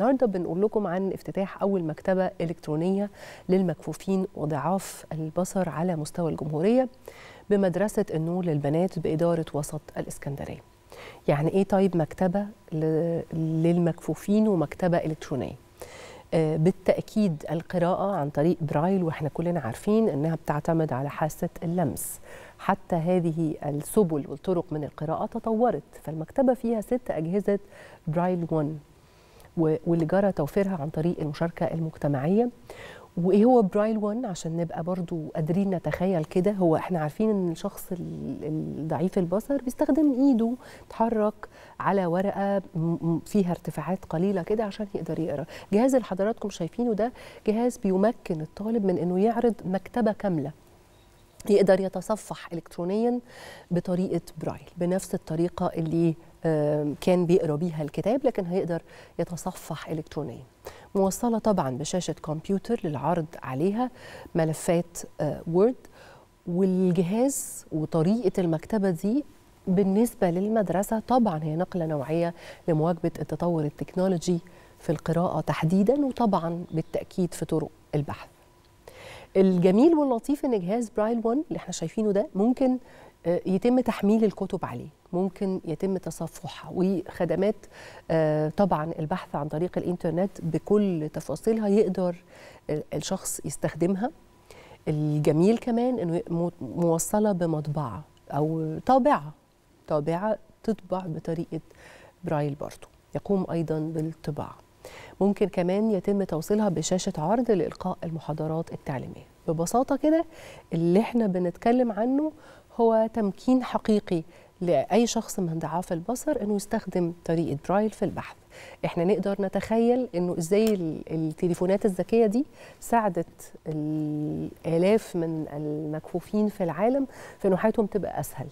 النهارده بنقول لكم عن افتتاح اول مكتبه الكترونيه للمكفوفين وضعاف البصر على مستوى الجمهوريه بمدرسه النور للبنات باداره وسط الاسكندريه. يعني ايه طيب مكتبه للمكفوفين ومكتبه الكترونيه؟ آه، بالتاكيد القراءه عن طريق برايل واحنا كلنا عارفين انها بتعتمد على حاسه اللمس حتى هذه السبل والطرق من القراءه تطورت فالمكتبه فيها ست اجهزه برايل 1 واللي جرى توفيرها عن طريق المشاركة المجتمعية وايه هو برايل 1 عشان نبقى برضو قادرين نتخيل كده هو احنا عارفين ان الشخص الضعيف البصر بيستخدم ايده تحرك على ورقه فيها ارتفاعات قليله كده عشان يقدر يقرا جهاز اللي حضراتكم شايفينه ده جهاز بيمكن الطالب من انه يعرض مكتبه كامله يقدر يتصفح الكترونيا بطريقه برايل بنفس الطريقه اللي كان بيقرا بيها الكتاب لكن هيقدر يتصفح الكترونيا موصله طبعا بشاشه كمبيوتر للعرض عليها ملفات آه، وورد والجهاز وطريقه المكتبه دي بالنسبه للمدرسه طبعا هي نقله نوعيه لمواكبه التطور التكنولوجي في القراءه تحديدا وطبعا بالتاكيد في طرق البحث الجميل واللطيف ان جهاز برايل 1 اللي احنا شايفينه ده ممكن آه، يتم تحميل الكتب عليه ممكن يتم تصفحها وخدمات آه، طبعا البحث عن طريق الانترنت بكل تفاصيلها يقدر الشخص يستخدمها الجميل كمان انه موصله بمطبعه او طابعه طابعه تطبع بطريقه برايل برضو يقوم ايضا بالطباعه ممكن كمان يتم توصيلها بشاشه عرض لالقاء المحاضرات التعليميه ببساطه كده اللي احنا بنتكلم عنه هو تمكين حقيقي لاي شخص من ضعاف البصر انه يستخدم طريقه برايل في البحث احنا نقدر نتخيل انه ازاي التليفونات الذكيه دي ساعدت الالاف من المكفوفين في العالم في ان حياتهم تبقى اسهل